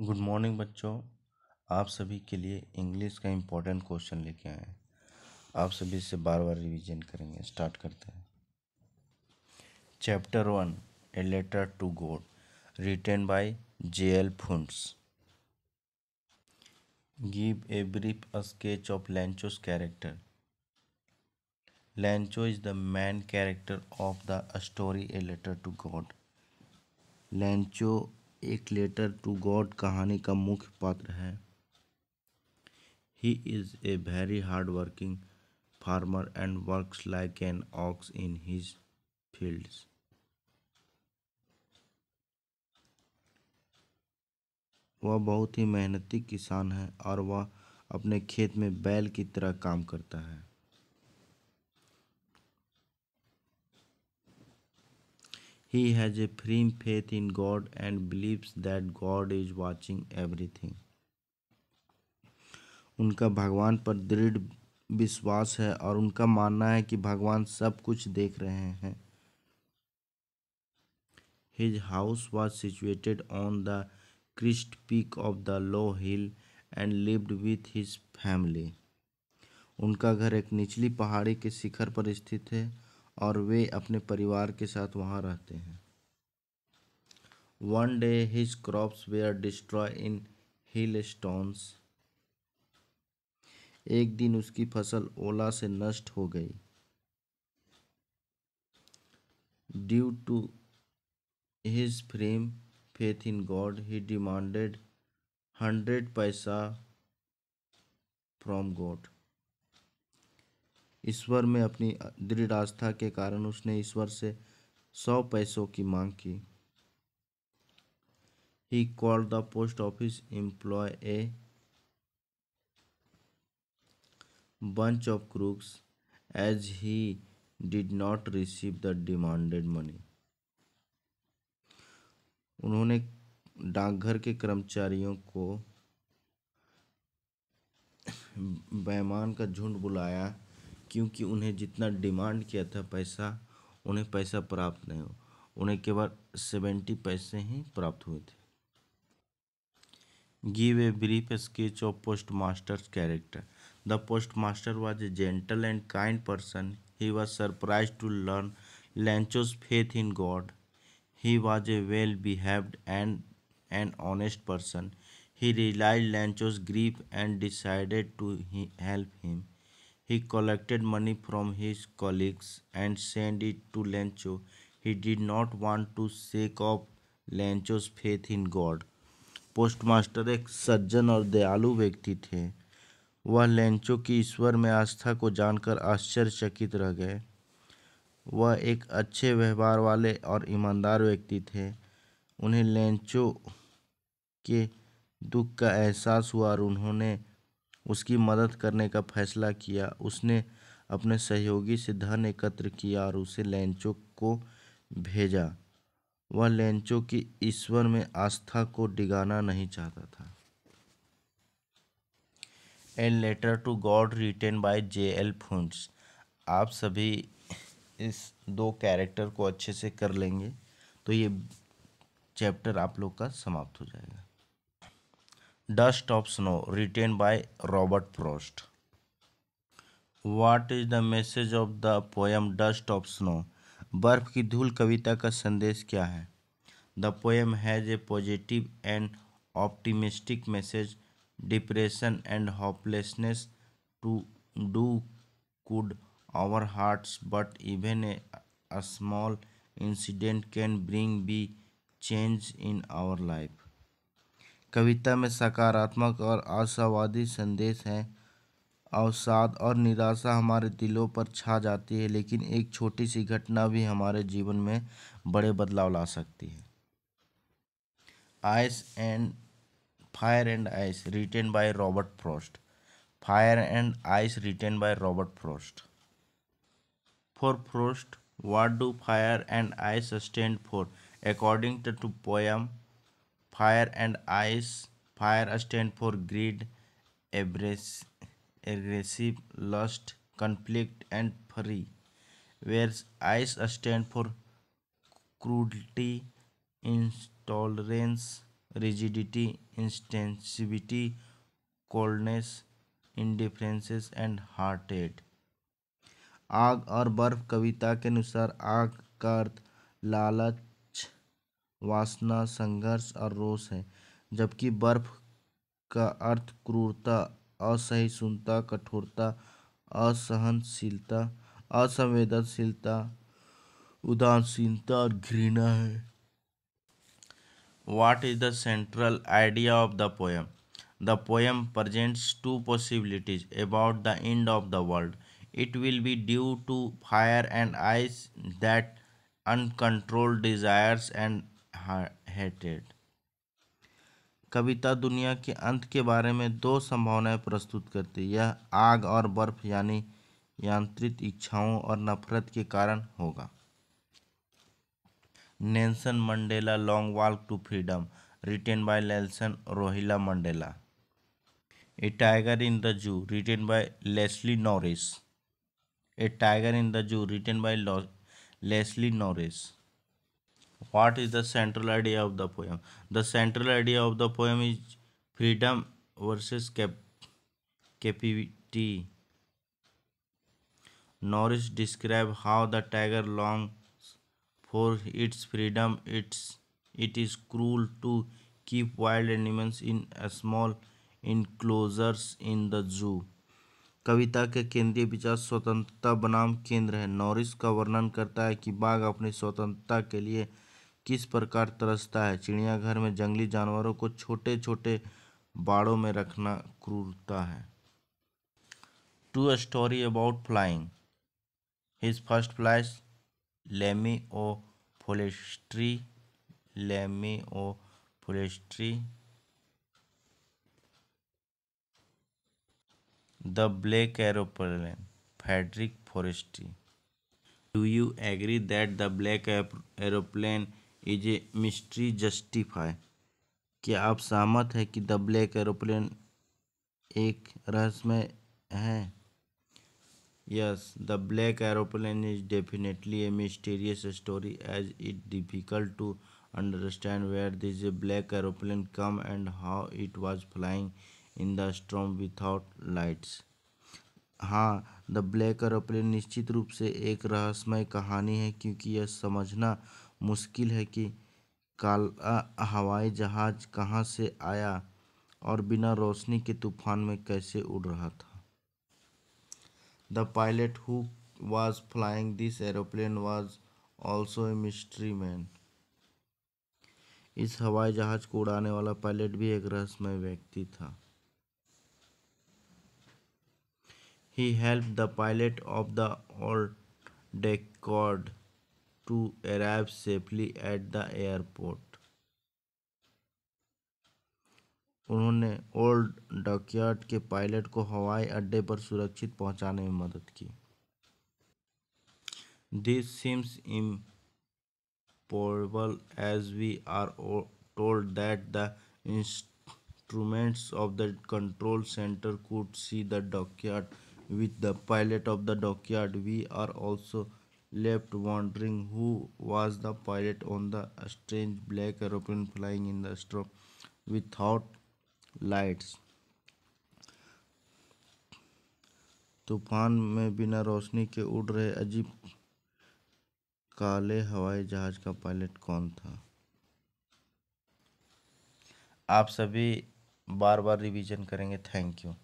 Good morning बच्चों आप सभी के लिए इंग्लिश का इम्पोर्टेंट क्वेश्चन लेके आए हैं आप सभी से बार बार रिवीजन करेंगे स्टार्ट करते हैं chapter one a letter to God written by J L Fuentes give a brief sketch of Lencho's character Lencho is the main character of the story a letter to God Lencho एक letter to God कहानी का मुख्य पात्र है he is a very hard working farmer and works like an ox in his fields वह बहुत ही मेहनती किसान है और वह अपने खेत में बैल की तरह काम करता है He has a firm faith in God and believes that God is watching everything. उनका भगवान पर दृढ़ विश्वास है और उनका मानना है कि भगवान सब कुछ देख रहे हैं His house was situated on the crest peak of the low hill and lived with his family. उनका घर एक निचली पहाड़ी के शिखर पर स्थित है और वे अपने परिवार के साथ वहाँ रहते हैं one day his crops were destroy in hail stones एक दिन उसकी फसल ओला से नष्ट हो गई due to his firm faith in God he demanded hundred paisa from God ईश्वर में अपनी दृढ़ आस्था के कारण उसने ईश्वर से सौ पैसों की मांग की he called the post office employ a bunch of crooks as he did not receive the demanded money उन्होंने डाकघर के कर्मचारियों को बैमान का झुंड बुलाया क्योंकि उन्हें जितना डिमांड किया था पैसा उन्हें पैसा प्राप्त नहीं हो उन्हें केवल सेवेंटी पैसे ही प्राप्त हुए थे give a brief sketch of post master character the post master was a gentle and kind person he was surprise to learn Lencho's faith in God he was a well behaved and an honest person he realize Lencho's grief and decided to help him He collected money from his colleagues and sent it to Lencho. He did not want to shake off Lencho's faith in God postmaster एक सज्जन और दयालु व्यक्ति थे वह Lencho की ईश्वर में आस्था को जानकर आश्चर्यचकित रह गए वह एक अच्छे व्यवहार वाले और ईमानदार व्यक्ति थे उन्हें लेंचो के दुख का एहसास हुआ और उन्होंने उसकी मदद करने का फैसला किया उसने अपने सहयोगी से धन एकत्र किया और उसे लेंचो को भेजा वह लेंचो की ईश्वर में आस्था को डिगाना नहीं चाहता था a letter to God written by J L Fuentes आप सभी इस दो कैरेक्टर को अच्छे से कर लेंगे तो ये चैप्टर आप लोग का समाप्त हो जाएगा dust of snow written by Robert Frost. What is the message of the poem dust of snow बर्फ की धूल कविता का संदेश क्या है the poem has a positive and optimistic message depression and hopelessness to do could our hearts but even a small incident can bring be change in our life कविता में सकारात्मक और आशावादी संदेश हैं अवसाद और निराशा हमारे दिलों पर छा जाती है लेकिन एक छोटी सी घटना भी हमारे जीवन में बड़े बदलाव ला सकती है ice and fire and ice written by Robert Frost fire and ice written by Robert Frost for Frost what do fire and ice stand for according to poem fire and ice fire stand for greed avarice aggressive lust conflict and free where ice stand for crudity intolerance rigidity insensitivity coldness indifferences and hatred आग और बर्फ कविता के अनुसार आग का अर्थ लालच वासना संघर्ष और रोष है जबकि बर्फ का अर्थ क्रूरता असहिष्णुता कठोरता असहनशीलता असंवेदनशीलता उदासीनता और घृणा है what is the central idea of the poem the poem presents two possibilities about the end of the world it will be due to fire and ice that uncontrolled desires and हेटेड कविता दुनिया के अंत के बारे में दो संभावनाएं प्रस्तुत करती है यह आग और बर्फ यानी यांत्रिक इच्छाओं और नफरत के कारण होगा Nelson Mandela long walk to freedom written by Nelson Rolihlahla Mandela a tiger in the zoo written by Leslie Norris a tiger in the zoo written by Leslie Norris what is the central idea of the poem the central idea of the poem is freedom versus cap captivity norris describes how the tiger longs for its freedom it's it is cruel to keep wild animals in a small enclosures in the zoo कविता के केंद्रीय विचार स्वतंत्रता बनाम केंद्र है Norris का वर्णन करता है कि बाघ अपनी स्वतंत्रता के लिए किस प्रकार तरसता है चिड़ियाघर में जंगली जानवरों को छोटे छोटे बाड़ों में रखना क्रूरता है two a story about flying his first flight Liam O Flaherty Liam O Flaherty the black aeroplane Frederick Forsyth do you agree that the black aeroplane is a mystery justify क्या आप सहमत हैं कि द ब्लैक एरोप्लेन एक रहस्यमय है yes the black aeroplane is definitely a mysterious story as it difficult to understand where this black aeroplane come and how it was flying in the storm without lights हाँ the black aeroplane निश्चित रूप से एक रहस्यमय कहानी है क्योंकि यह समझना मुश्किल है कि काला हवाई जहाज कहां से आया और बिना रोशनी के तूफान में कैसे उड़ रहा था the pilot who was flying this aeroplane was also a mystery man इस हवाई जहाज को उड़ाने वाला पायलट भी एक रहस्यमय व्यक्ति था he help the pilot of the old dockyard to arrive safely at the airport. उन्होंने ओल्ड डॉकयार्ड के पायलट को हवाई अड्डे पर सुरक्षित पहुंचाने में मदद की this seems impossible as we are told that the instruments of the control centre could see the dockyard with the pilot of the dockyard we are also left wondering who was the pilot on the strange black aeroplane flying in the storm without lights. तूफान में बिना रोशनी के उड़ रहे अजीब काले हवाई जहाज का पायलट कौन था आप सभी बार बार रिवीजन करेंगे थैंक यू